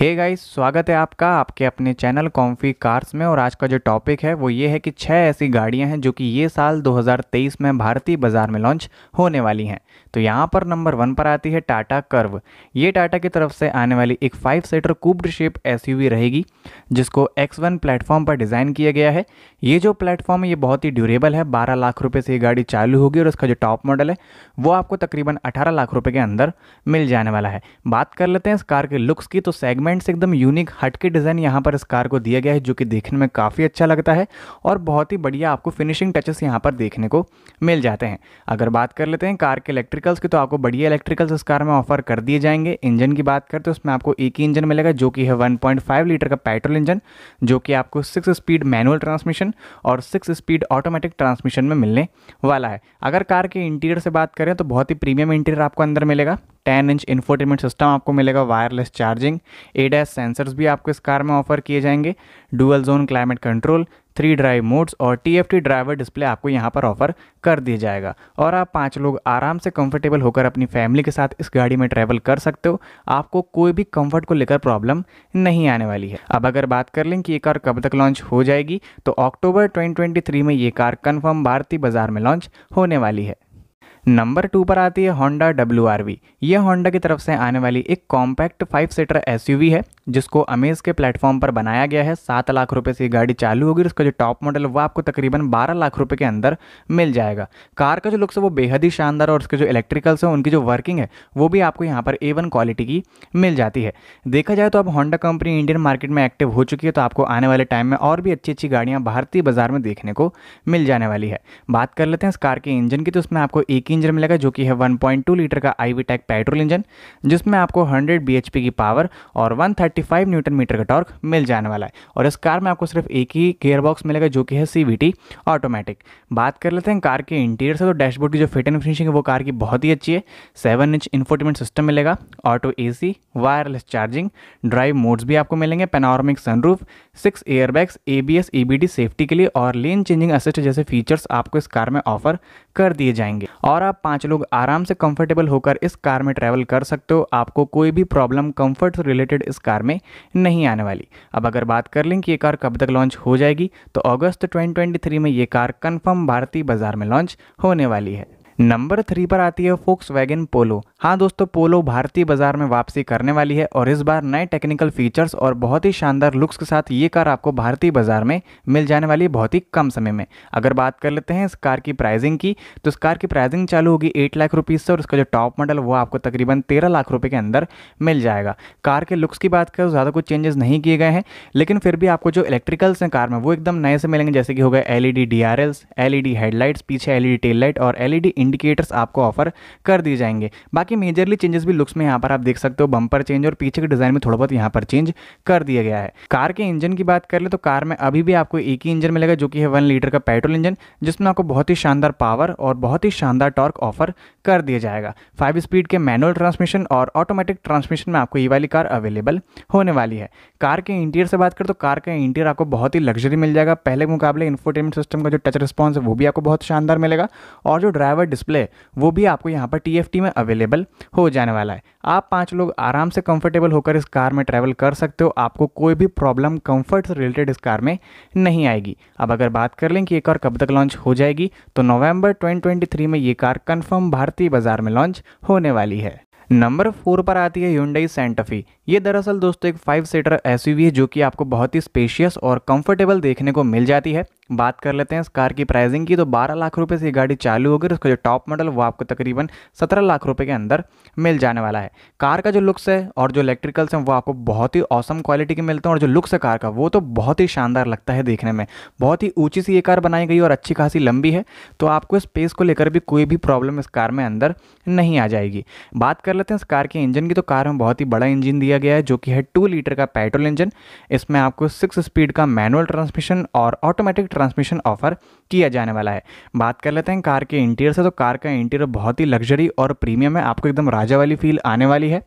hey guys स्वागत है आपका आपके अपने चैनल कॉम्फी कार्स में और आज का जो टॉपिक है वो ये है कि छह ऐसी गाड़ियां हैं जो कि ये साल 2023 में भारतीय बाजार में लॉन्च होने वाली हैं तो यहाँ पर नंबर वन पर आती है टाटा कर्व ये टाटा की तरफ से आने वाली एक फाइव सीटर कूब्ड शेप एसयूवी रहेगी जिसको एक्स वन प्लेटफॉर्म पर डिज़ाइन किया गया है ये जो प्लेटफॉर्म है ये बहुत ही ड्यूरेबल है बारह लाख रुपये से ये गाड़ी चालू होगी और इसका जो टॉप मॉडल है वो आपको तकरीबन अठारह लाख रुपये के अंदर मिल जाने वाला है बात कर लेते हैं इस कार के लुक्स की तो सेगमेंट एलिमेंट्स एकदम यूनिक हटके डिज़ाइन यहाँ पर इस कार को दिया गया है जो कि देखने में काफ़ी अच्छा लगता है और बहुत ही बढ़िया आपको फिनिशिंग टचेस यहाँ पर देखने को मिल जाते हैं अगर बात कर लेते हैं कार के इलेक्ट्रिकल्स की तो आपको बढ़िया इलेक्ट्रिकल्स इस कार में ऑफर कर दिए जाएंगे इंजन की बात करते तो उसमें आपको एक ही इंजन मिलेगा जो कि है वन लीटर का पेट्रोल इंजन जो कि आपको सिक्स स्पीड मैनुअल ट्रांसमिशन और सिक्स स्पीड ऑटोमेटिक ट्रांसमिशन में मिलने वाला है अगर कार के इंटीरियर से बात करें तो बहुत ही प्रीमियम इंटीरियर आपको अंदर मिलेगा टेन इंच इन्फोटेनमेंट सिस्टम आपको मिलेगा वायरलेस चार्जिंग एडैस सेंसर्स भी आपको इस कार में ऑफर किए जाएंगे dual zone climate control three drive modes और टी ड्राइवर डिस्प्ले आपको यहाँ पर ऑफर कर दिया जाएगा और आप पाँच लोग आराम से कंफर्टेबल होकर अपनी फैमिली के साथ इस गाड़ी में ट्रैवल कर सकते हो आपको कोई भी कंफर्ट को लेकर प्रॉब्लम नहीं आने वाली है अब अगर बात कर लें कि ये कार कब तक लॉन्च हो जाएगी तो अक्टूबर 2023 में ये कार कन्फर्म भारतीय बाजार में लॉन्च होने वाली है नंबर टू पर आती है होंडा डब्ल्यू आर वी ये होंडा की तरफ से आने वाली एक compact five seater S U V है जिसको अमेज के प्लेटफॉर्म पर बनाया गया है सात लाख रुपए से ये गाड़ी चालू होगी उसका जो टॉप मॉडल है वो आपको तकरीबन बारह लाख रुपए के अंदर मिल जाएगा कार का जो लुक्स है वो बेहद ही शानदार और उसके जो इलेक्ट्रिकल्स हैं उनकी जो वर्किंग है वो भी आपको यहाँ पर ए वन क्वालिटी की मिल जाती है देखा जाए तो अब होंडा कंपनी इंडियन मार्केट में एक्टिव हो चुकी है तो आपको आने वाले टाइम में और भी अच्छी अच्छी गाड़ियाँ भारतीय बाजार में देखने को मिल जाने वाली है बात कर लेते हैं इस कार के इंजन की तो उसमें आपको एक इंच इंजन मिलेगा जो कि है 1.2 लीटर का आई टैक पेट्रोल इंजन जिसमें आपको 100 bhp की पावर और 135 न्यूटन मीटर का टॉर्क मिल जाने वाला है और इस कार में आपको सिर्फ एक ही गेयर बॉक्स मिलेगा जो कि है सी ऑटोमेटिक बात कर लेते हैं कार के इंटीरियर से तो डैशबोर्ड की जो फिट एंड फिनिशिंग है वो कार की बहुत ही अच्छी है सेवन इंच इन्फोटेनमेंट सिस्टम मिलेगा auto A wireless charging drive modes भी आपको मिलेंगे panoramic sunroof six airbags A B safety के लिए और लेन चेंजिंग असिस्ट जैसे फीचर्स आपको इस कार में ऑफर कर दिए जाएंगे और और आप पांच लोग आराम से कंफर्टेबल होकर इस कार में ट्रैवल कर सकते हो आपको कोई भी प्रॉब्लम कंफर्ट रिलेटेड इस कार में नहीं आने वाली अब अगर बात कर लें कि ये कार कब तक लॉन्च हो जाएगी तो अगस्त 2023 में ये कार कंफर्म भारतीय बाज़ार में लॉन्च होने वाली है नंबर थ्री पर आती है फोक्स वैगन पोलो हाँ दोस्तों पोलो भारतीय बाजार में वापसी करने वाली है और इस बार नए टेक्निकल फीचर्स और बहुत ही शानदार लुक्स के साथ ये कार आपको भारतीय बाजार में मिल जाने वाली है बहुत ही कम समय में अगर बात कर लेते हैं इस कार की प्राइसिंग की तो इस कार की प्राइसिंग चालू होगी एट लाख रुपीज़ से और उसका जो टॉप मॉडल वो आपको तकरीबन तेरह लाख रुपये के अंदर मिल जाएगा कार के लुक्स की बात करें तो ज़्यादा कुछ चेंजेस नहीं किए गए हैं लेकिन फिर भी आपको जो इलेक्ट्रिकल्स हैं कार में वो एकदम नए से मिलेंगे जैसे कि हो गए L E D D R L's L headlights पीछे एल ई टेल लाइट और एल ई e इंडिकेटर्स आपको ऑफर कर दिए जाएंगे बाकी मेजरली चेंजेस भी लुक्स में यहाँ पर आप देख सकते हो बंपर चेंज और पीछे के डिज़ाइन में थोड़ा बहुत यहाँ पर चेंज कर दिया गया है कार के इंजन की बात कर ले तो कार में अभी भी आपको एक ही इंजन मिलेगा जो कि है वन लीटर का पेट्रोल इंजन जिसमें आपको बहुत ही शानदार पावर और बहुत ही शानदार टॉर्क ऑफर कर दिया जाएगा फाइव स्पीड के मैनुअल ट्रांसमिशन और ऑटोमेटिक ट्रांसमिशन में आपको ये वाली कार अवेलेबल होने वाली है कार के इंटीरियर से बात कर तो कार का इंटीरियर आपको बहुत ही लग्जरी मिल जाएगा पहले मुकाबले इन्फोटेनमेंट सिस्टम का जो टच रिस्पॉन्स है वो भी आपको बहुत शानदार मिलेगा और जो ड्राइवर डिस्प्ले वो भी आपको यहाँ पर टी में अवेलेबल हो जाने वाला है आप पांच लोग आराम से कंफर्टेबल होकर इस कार में ट्रैवल कर सकते हो आपको कोई भी प्रॉब्लम कंफर्ट से रिलेटेड इस कार में नहीं आएगी अब अगर बात कर लें कि ये कार कब तक लॉन्च हो जाएगी तो नवंबर 2023 में ये कार कन्फर्म भारतीय बाजार में लॉन्च होने वाली है नंबर फोर पर आती है यूंडई सेंटफी ये दरअसल दोस्तों एक फाइव सीटर एसयूवी है जो कि आपको बहुत ही स्पेशियस और कंफर्टेबल देखने को मिल जाती है बात कर लेते हैं इस कार की प्राइसिंग की तो बारह लाख रुपये से ये गाड़ी चालू होगी उसका जो टॉप मॉडल वो आपको तकरीबन सत्रह लाख रुपये के अंदर मिल जाने वाला है कार का जो लुक्स है और जो इलेक्ट्रिकल्स हैं वो आपको बहुत ही औसम क्वालिटी के मिलते हैं और जो लुक्स है कार का वो तो बहुत ही शानदार लगता है देखने में बहुत ही ऊँची सी ये कार बनाई गई और अच्छी खासी लंबी है तो आपको स्पेस को लेकर भी कोई भी प्रॉब्लम इस कार में अंदर नहीं आ जाएगी बात कर लेते हैं इस कार के इंजन की तो कार में बहुत ही बड़ा इंजन दिया गया है जो कि है टू लीटर का पेट्रोल इंजन इसमें आपको सिक्स स्पीड का मैनुअल ट्रांसमिशन और ऑटोमेटिक ट्रांसमिशन ऑफर किया जाने वाला है बात कर लेते हैं कार के इंटीरियर से तो कार का इंटीरियर बहुत ही लग्जरी और प्रीमियम है आपको एकदम राजा वाली फील आने वाली है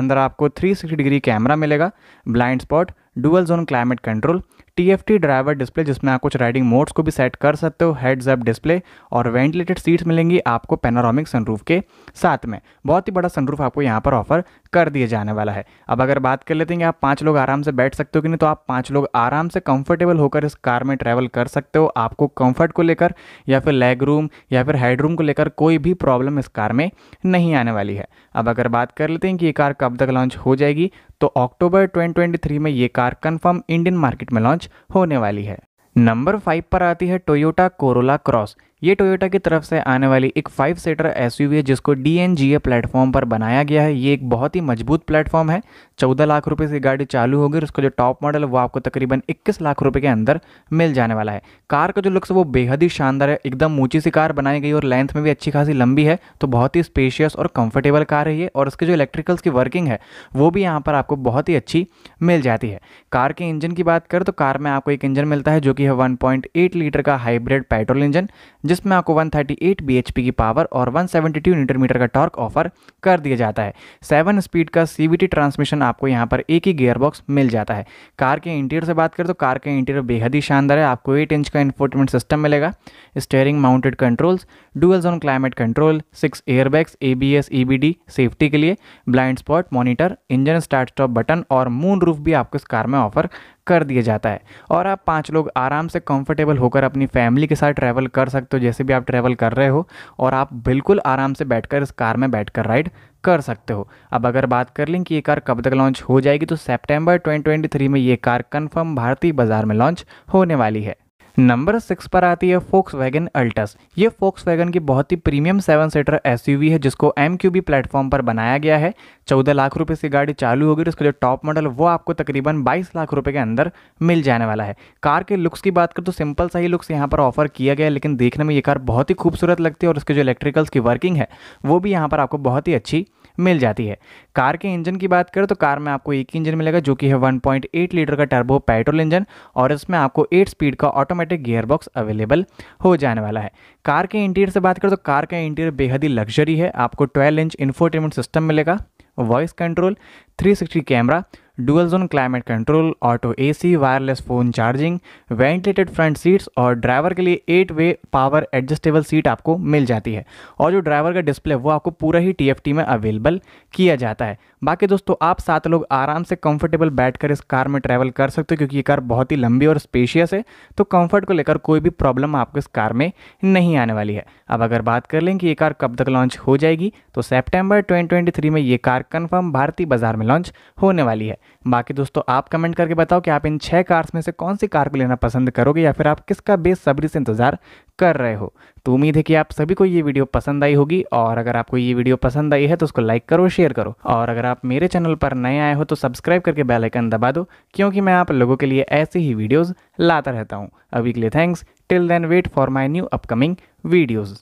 अंदर आपको 360 डिग्री कैमरा मिलेगा blind spot dual zone climate control T driver display जिसमें आप कुछ राइडिंग मोड्स को भी सेट कर सकते हो हेड्स अप डिस्प्ले और वेंटिलेटेड सीट्स मिलेंगी आपको पेनारोमिक सनरूफ के साथ में बहुत ही बड़ा सनरूफ आपको यहाँ पर ऑफर कर दिए जाने वाला है अब अगर बात कर लेते हैं कि आप पाँच लोग आराम से बैठ सकते हो कि नहीं तो आप पाँच लोग आराम से कंफर्टेबल होकर इस कार में ट्रैवल कर सकते हो आपको कंफर्ट को लेकर या फिर लेग रूम या फिर हेड रूम को लेकर कोई भी प्रॉब्लम इस कार में नहीं आने वाली है अब अगर बात कर लेते हैं कि ये कार कब तक लॉन्च हो जाएगी तो अक्टूबर 2023 में ये कार कंफर्म इंडियन मार्केट में लॉन्च होने वाली है नंबर फाइव पर आती है टोयोटा कोरोला क्रॉस ये टोयोटा की तरफ से आने वाली एक फाइव सीटर एस है जिसको D N G A platform पर बनाया गया है ये एक बहुत ही मजबूत प्लेटफॉर्म है चौदह लाख रुपए से गाड़ी चालू होगी और उसका जो टॉप मॉडल है वो आपको तकरीबन इक्कीस लाख रुपए के अंदर मिल जाने वाला है कार का जो लुक्स है वो बेहद ही शानदार है एकदम ऊँची सी कार बनाई गई और लेंथ में भी अच्छी खासी लंबी है तो बहुत ही स्पेशियस और कंफर्टेबल कार है ये और उसके जो इलेक्ट्रिकल्स की वर्किंग है वो भी यहाँ पर आपको बहुत ही अच्छी मिल जाती है कार के इंजन की बात करें तो कार में आपको एक इंजन मिलता है जो कि है वन लीटर का हाइब्रिड पेट्रोल इंजन जिसमें आपको 138 थर्टी की पावर और 172 न्यूटन मीटर का टॉर्क ऑफर कर दिया जाता है सेवन स्पीड का सी ट्रांसमिशन आपको यहाँ पर एक ही गेयरबॉक्स मिल जाता है कार के इंटीरियर से बात करें तो कार के इंटीरियर बेहद ही शानदार है आपको एट इंच का इन्फोर्टमेंट सिस्टम मिलेगा steering mounted controls dual zone climate control six airbags A B S E B D safety के लिए blind spot monitor engine start stop button और मून रूफ भी आपको इस कार में ऑफर कर दिया जाता है और आप पाँच लोग आराम से कंफर्टेबल होकर अपनी फैमिली के साथ ट्रैवल कर सकते हो जैसे भी आप ट्रैवल कर रहे हो और आप बिल्कुल आराम से बैठकर इस कार में बैठकर राइड कर सकते हो अब अगर बात कर लें कि ये कार कब तक लॉन्च हो जाएगी तो सेप्टेम्बर ट्वेंटी में ये कार कन्फर्म भारतीय बाज़ार में लॉन्च होने वाली है नंबर सिक्स पर आती है फोक्स वैगन अल्टस ये फोक्स वैगन की बहुत ही प्रीमियम सेवन सीटर एस है जिसको एम क्यू बी प्लेटफॉर्म पर बनाया गया है चौदह लाख रुपये से गाड़ी चालू होगी और इसका जो टॉप मॉडल वो आपको तकरीबन बाईस लाख रुपये के अंदर मिल जाने वाला है कार के लुक्स की बात कर तो सिंपल सा ही लुक्स यहाँ पर ऑफर किया गया है लेकिन देखने में ये कार बहुत ही खूबसूरत लगती है और उसके जो इलेक्ट्रिकल्स की वर्किंग है वो भी यहाँ पर आपको बहुत ही अच्छी मिल जाती है कार के इंजन की बात करें तो कार में आपको एक इंजन मिलेगा जो कि है वन लीटर का टर्बो पेट्रोल इंजन और इसमें आपको एट स्पीड का automatic automatic gear box available हो जाने वाला है कार के इंटीरियर से बात करें तो कार का इंटीरियर बेहद ही लग्जरी है आपको 12 इंच इन्फोटेनमेंट सिस्टम मिलेगा voice control 360 camera dual zone climate control auto AC wireless phone charging ventilated front seats और ड्राइवर के लिए eight way power adjustable seat आपको मिल जाती है और जो ड्राइवर का डिस्प्ले वो आपको पूरा ही टी में अवेलेबल किया जाता है बाकी दोस्तों आप सात लोग आराम से कंफर्टेबल बैठकर इस कार में ट्रैवल कर सकते हो क्योंकि ये कार बहुत ही लंबी और स्पेशियस है तो कंफर्ट को लेकर कोई भी प्रॉब्लम आपको इस कार में नहीं आने वाली है अब अगर बात कर लें कि ये कार कब तक लॉन्च हो जाएगी तो सेप्टेम्बर थ्री में ये कार कन्फर्म भारतीय बाजार में लॉन्च होने वाली है बाकी दोस्तों आप कमेंट करके बताओ कि आप इन छह कार्स में से कौन सी कार को लेना पसंद करोगे या फिर आप किसका बेसब्री से इंतज़ार कर रहे हो तो उम्मीद है कि आप सभी को ये वीडियो पसंद आई होगी और अगर आपको ये वीडियो पसंद आई है तो उसको लाइक करो शेयर करो और अगर आप मेरे चैनल पर नए आए हो तो सब्सक्राइब करके बेल आइकन दबा दो क्योंकि मैं आप लोगों के लिए ऐसे ही वीडियोज़ लाता रहता हूँ अभी के लिए thanks till then wait for my new upcoming videos